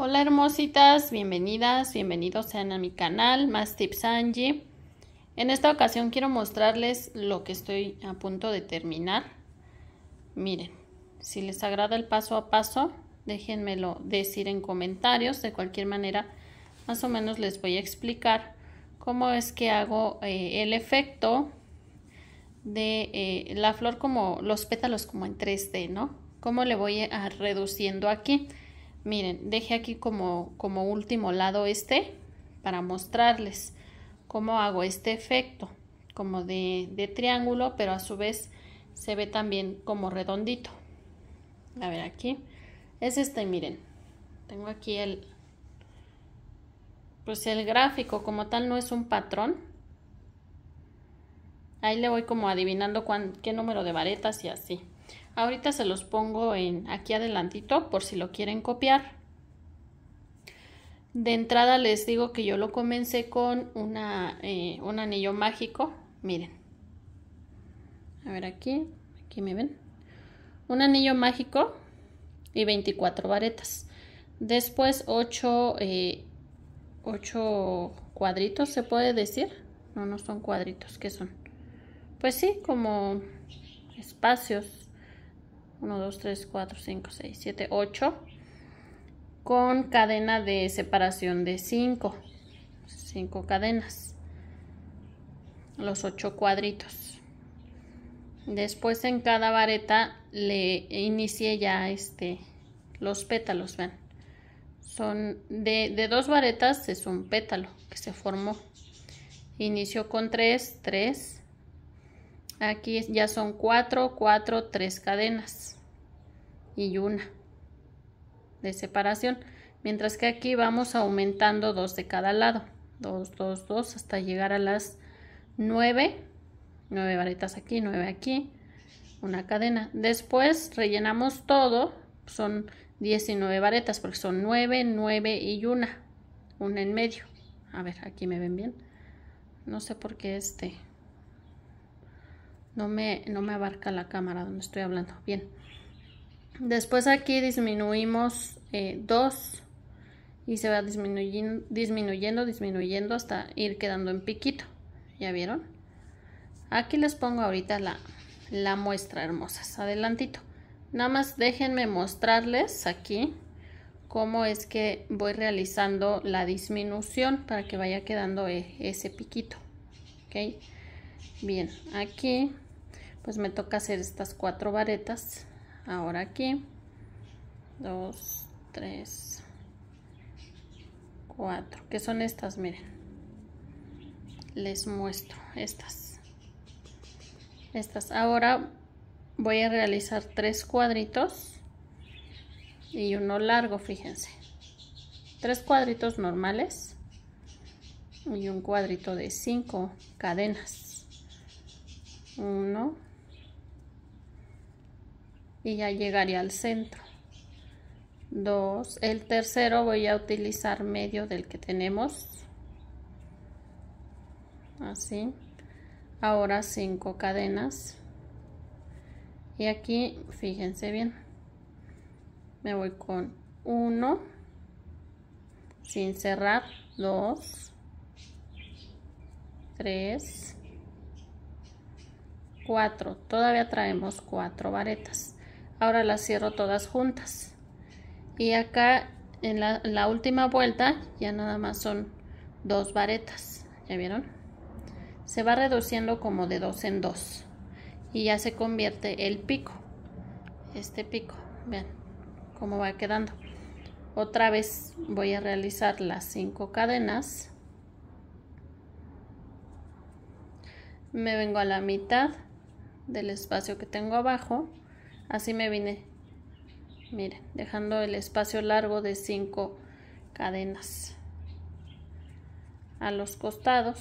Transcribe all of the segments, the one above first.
Hola hermositas, bienvenidas, bienvenidos sean a mi canal Más Tips Angie. En esta ocasión quiero mostrarles lo que estoy a punto de terminar. Miren, si les agrada el paso a paso, déjenmelo decir en comentarios. De cualquier manera, más o menos les voy a explicar cómo es que hago eh, el efecto de eh, la flor como los pétalos como en 3D, ¿no? Cómo le voy a reduciendo aquí. Miren, dejé aquí como, último lado este para mostrarles cómo hago este efecto, como de, de triángulo, pero a su vez se ve también como redondito. A ver, aquí es este, miren. Tengo aquí el, pues el gráfico como tal no es un patrón. Ahí le voy como adivinando qué número de varetas y así. Ahorita se los pongo en aquí adelantito por si lo quieren copiar. De entrada les digo que yo lo comencé con una, eh, un anillo mágico. Miren. A ver aquí, aquí me ven. Un anillo mágico y 24 varetas. Después 8 eh, cuadritos, se puede decir. No, no son cuadritos, ¿qué son? Pues sí, como espacios 1, 2, 3, 4, 5, 6, 7, 8 con cadena de separación de 5 5 cadenas los 8 cuadritos después en cada vareta le inicié ya este los pétalos son de, de dos varetas es un pétalo que se formó inicio con 3 3 Aquí ya son 4, 4, 3 cadenas y una de separación. Mientras que aquí vamos aumentando 2 de cada lado. 2, 2, 2 hasta llegar a las 9. 9 varetas aquí, 9 aquí. Una cadena. Después rellenamos todo. Son 19 varetas porque son 9, 9 y una. Una en medio. A ver, aquí me ven bien. No sé por qué este no me, no me abarca la cámara donde estoy hablando. Bien. Después aquí disminuimos 2 eh, y se va disminuyendo, disminuyendo, disminuyendo hasta ir quedando en piquito. ¿Ya vieron? Aquí les pongo ahorita la, la muestra, hermosas. Adelantito. Nada más déjenme mostrarles aquí cómo es que voy realizando la disminución para que vaya quedando eh, ese piquito. ¿Ok? Bien, aquí pues me toca hacer estas cuatro varetas ahora aquí dos, tres cuatro, que son estas miren les muestro estas estas ahora voy a realizar tres cuadritos y uno largo fíjense tres cuadritos normales y un cuadrito de cinco cadenas uno y ya llegaría al centro 2 el tercero voy a utilizar medio del que tenemos así ahora 5 cadenas y aquí fíjense bien me voy con 1 sin cerrar 2 3 4 todavía traemos 4 varetas ahora las cierro todas juntas y acá en la, última vuelta ya nada más son dos varetas ya vieron se va reduciendo como de dos en dos y ya se convierte el pico este pico vean cómo va quedando otra vez voy a realizar las cinco cadenas me vengo a la mitad del espacio que tengo abajo Así me vine. Miren, dejando el espacio largo de 5 cadenas a los costados.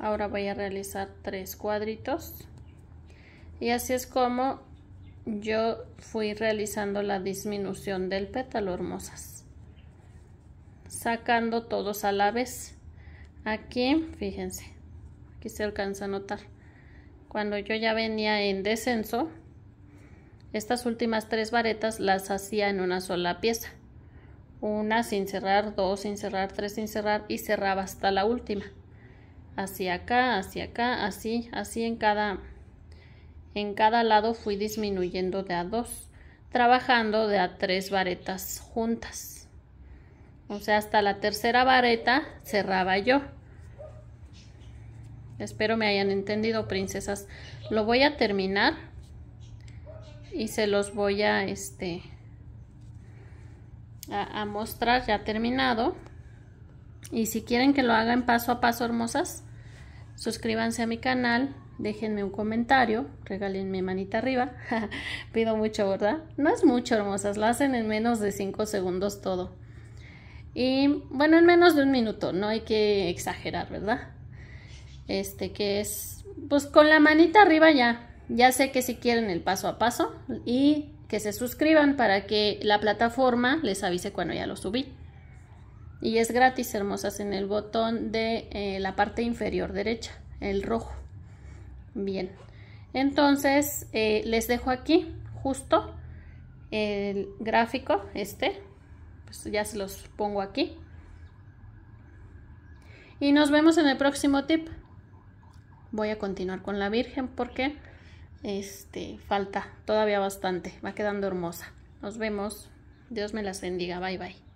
Ahora voy a realizar tres cuadritos. Y así es como yo fui realizando la disminución del pétalo, hermosas. Sacando todos a la vez. Aquí, fíjense, aquí se alcanza a notar cuando yo ya venía en descenso, estas últimas tres varetas las hacía en una sola pieza. Una sin cerrar, dos sin cerrar, tres sin cerrar y cerraba hasta la última. Hacia acá, hacia acá, así, así en cada, en cada lado fui disminuyendo de a dos, trabajando de a tres varetas juntas. O sea, hasta la tercera vareta cerraba yo. Espero me hayan entendido, princesas. Lo voy a terminar y se los voy a, este, a, mostrar ya terminado. Y si quieren que lo hagan paso a paso, hermosas, suscríbanse a mi canal, déjenme un comentario, mi manita arriba. Pido mucho, ¿verdad? No es mucho, hermosas, lo hacen en menos de 5 segundos todo. Y bueno, en menos de un minuto, no hay que exagerar, ¿verdad? este que es pues con la manita arriba ya ya sé que si quieren el paso a paso y que se suscriban para que la plataforma les avise cuando ya lo subí y es gratis hermosas en el botón de eh, la parte inferior derecha el rojo bien entonces eh, les dejo aquí justo el gráfico este pues ya se los pongo aquí y nos vemos en el próximo tip voy a continuar con la virgen porque este falta todavía bastante va quedando hermosa nos vemos dios me las bendiga bye bye